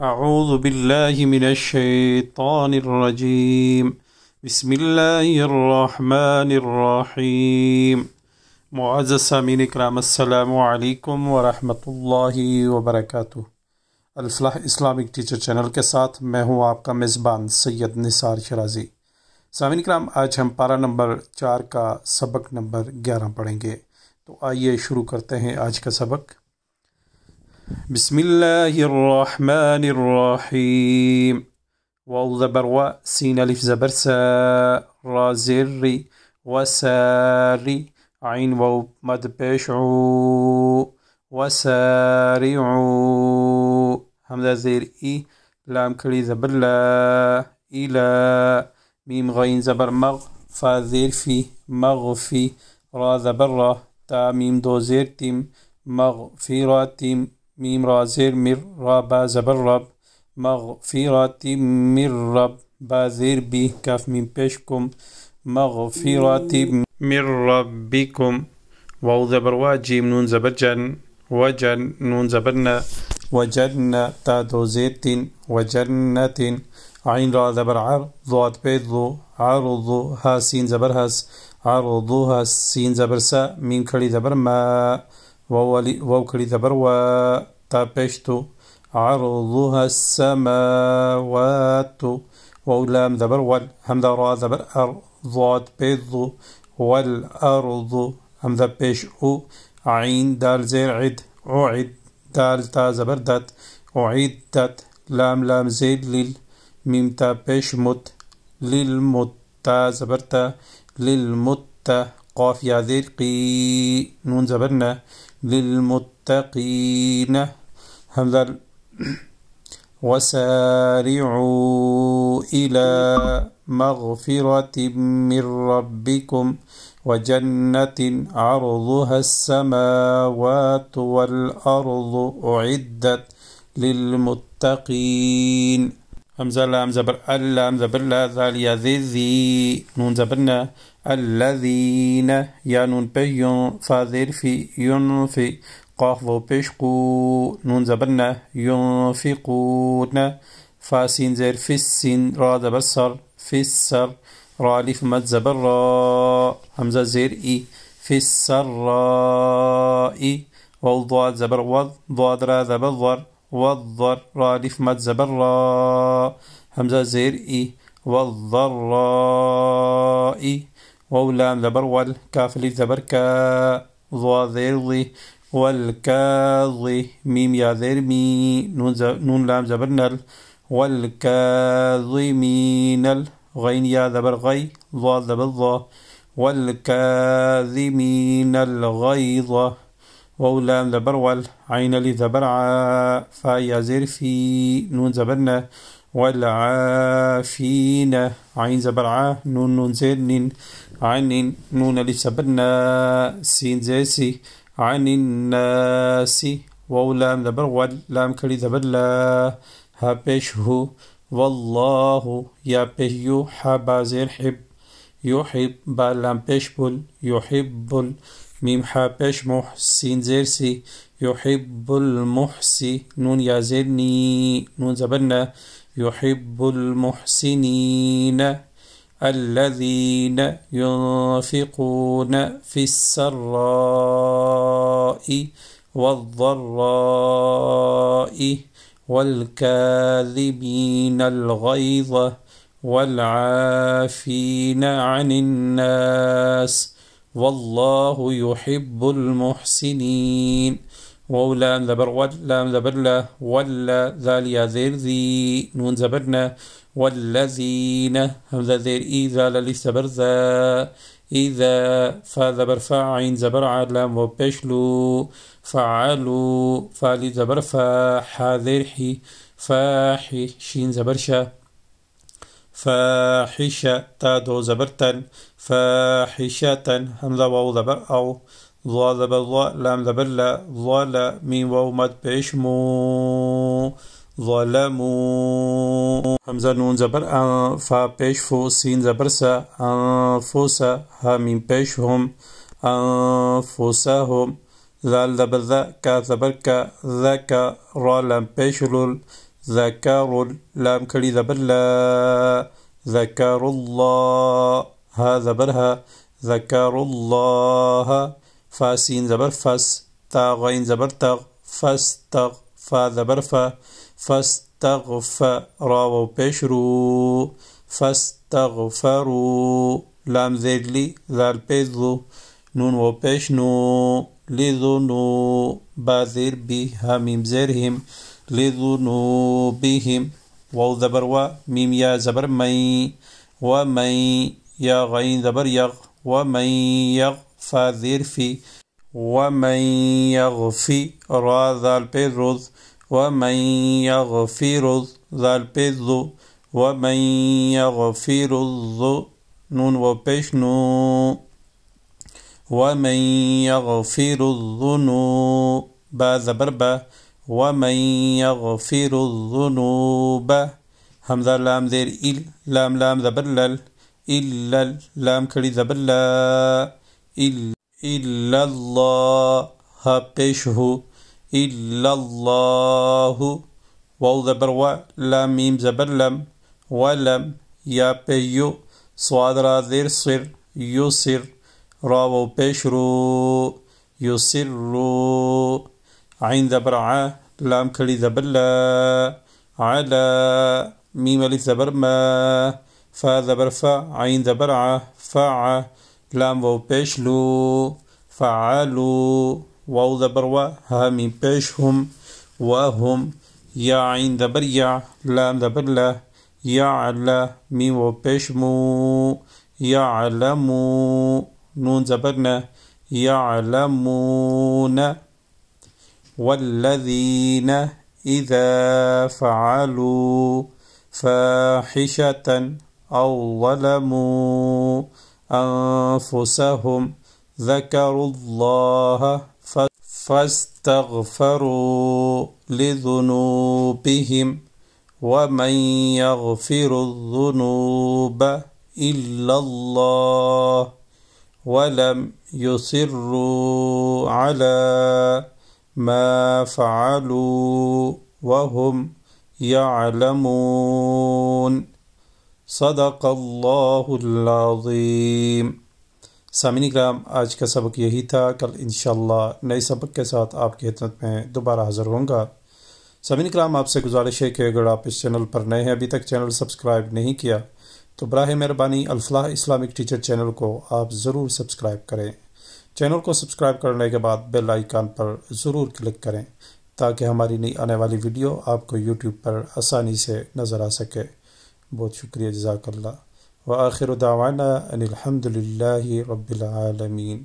من بسم اللہ الرحمن الرحیم معزز سامین اکرام السلام علیکم ورحمۃ اللہ وبرکاتہ الفلاح اسلامک ٹیچر چینل کے ساتھ میں ہوں آپ کا میزبان سید نثار شرازی سامین اکرام آج ہم پارا نمبر چار کا سبق نمبر گیارہ پڑھیں گے تو آئیے شروع کرتے ہیں آج کا سبق بسم الله الرحمن الرحيم واو زبر و سين الف زبر سا را زر وساري عين واو مد بشعو وسارعوا همزة زير إي لام كلي زبر لا إلى ميم غين زبر مغ فا زير في مغفي را زبر را تا ميم دو زير تيم مغفرة تيم ميم را زير مر را با زبر رب مغفرة من رب با زير بي كاف ميم بيشكم مغفرة من ربكم واو زبر واجيم نون زبر جن وجن نون زبرنا وجنة زيت وجنة عين را زبر عر ضاد بيضو عرض ها سين زبر هاس عرض سين زبر سا ميم كري زبر ما ووكري دبروا تابشتو عرضها السماوات وولام دبر والهم درا دبر أرضات بيض والأرض هم ذبش أو عين دال زير عد أعد دال تا زبردت دات لام لام زير لل ميم تا بيش مت للمت تا زبرتا للمت قاف يا ذير قي نون زبرنا للمتقين همذا وسارعوا إلى مغفرة من ربكم وجنة عرضها السماوات والأرض أعدت للمتقين همزة لا همزة بر ألا همزة بر لا ذال يذذي نون زبرنا الذين يا نون بيون فاذر في ينفي قاف وبشقو نون زبرنا ينفقون فاسين زير في السين را بسر في السر را ألف مد زبر را همزة زير إي في را إي ضاد زبر وض ضاد را زبر والضر الف مد زبر همزه زير اي والضراء واو لام زبر والكاف لي زبر كا ضا زير ضي والكاظي ميم يا زير مي نون, زب... نون لام زبر نل والكاظمين الغين يا زبر غي ضا زبر ضا والكاظمين الغيظ وأولام لبرول عين لي زبرعا فيا زرفي نون زبرنا عافينا عين زبرعا نون نون زين عين نون لي زبرنا سين زاسي عن الناس واو لبرول لام كلي زبرلا هو والله يا بيو حبازير حب يحب بيش بول يحب ميم حبش محسن زيرسي يحب المحسي نون يعزرني نون زبنا يحب المحسنين الذين ينفقون في السراء والضراء والكاذبين الغيظ والعافين عن الناس والله يحب المحسنين وولا زبر ولا زبرلا ولا ذاليا ذير ذي نون زبرنا والذين همزة ذير إذا لليس زبر ذا إذا فذبر فاعين زبر عالم وبشلو فعلوا فالي زبر فاح ذرحي فاحي شين زبرشة فاحشة تادو زبرتن فاحشة همزة واو زبر أو ظا زبر ظا لام زبر لا لا ميم واو مد بعشمو ظلمو همزة نون زبر أن فا بيش فو سين زبر سا أنفسا ها ميم بيش هم أنفسهم ذال زبر ذا كا زبر كا ذاكا را لام بيش لول ذكر لام كلي زبر لا ذكر الله ها زبر ها ذكر الله فاسين زبر فس تا غين زبر تغ تغ فا زبر فا فاستغفر واو پیش رو فاستغفروا لام ذيجلي ذال بيضو نون و وبيشنو لذنو باذير بي هميم زيرهم لذنوبهم واو زبر و ميم يا زبر مي ومي يغ عين زبر يغ ومن يغ فذير في ومن يغفي را ذا البيروز ومن يغفر ذا البيض ومن يغفر الذ نون وبيش نو ومن يغفر الذنوب با ومن يغفر الذنوب همزة لام زير إل لام لام زبر لل إلا اللام كري زبر لا إلا الله پیش هو إلا الله واو زبر و لام ميم زبر لم ولم يا بيو صاد را ذير سر یو را و پیش رو یو سر رو ع لام كري زبر لا ميم الف ما فا زبر فا عين زبر ع ع لام واو پیش لو فعلوا واو زبر و ها ميم بيشهم هم وهم يا عين زبر يا لام زبر لا علا ميم واو پیش مو يعلموا نون زبرنا يعلمون والذين إذا فعلوا فاحشة أو ظلموا أنفسهم ذكروا الله فاستغفروا لذنوبهم ومن يغفر الذنوب إلا الله ولم يصروا على ما فعلوا وهم يعلمون صدق اللہ العظیم سامین کرام آج کا سبق یہی تھا کل انشاءاللہ نئے سبق کے ساتھ آپ کی حدمت میں دوبارہ حاضر ہوں گا سامین کرام آپ سے گزارش ہے کہ اگر آپ اس چینل پر نئے ہیں ابھی تک چینل سبسکرائب نہیں کیا تو براہ مہربانی الفلاح اسلامک ٹیچر چینل کو آپ ضرور سبسکرائب کریں چینل کو سبسکرائب کرنے کے بعد بیل آئیکن پر ضرور کلک کریں تاکہ ہماری نئی آنے والی ویڈیو آپ کو یوٹیوب پر آسانی سے نظر آ سکے بہت شکریہ جزاک اللہ وآخر دعوانا ان الحمد للہ رب العالمین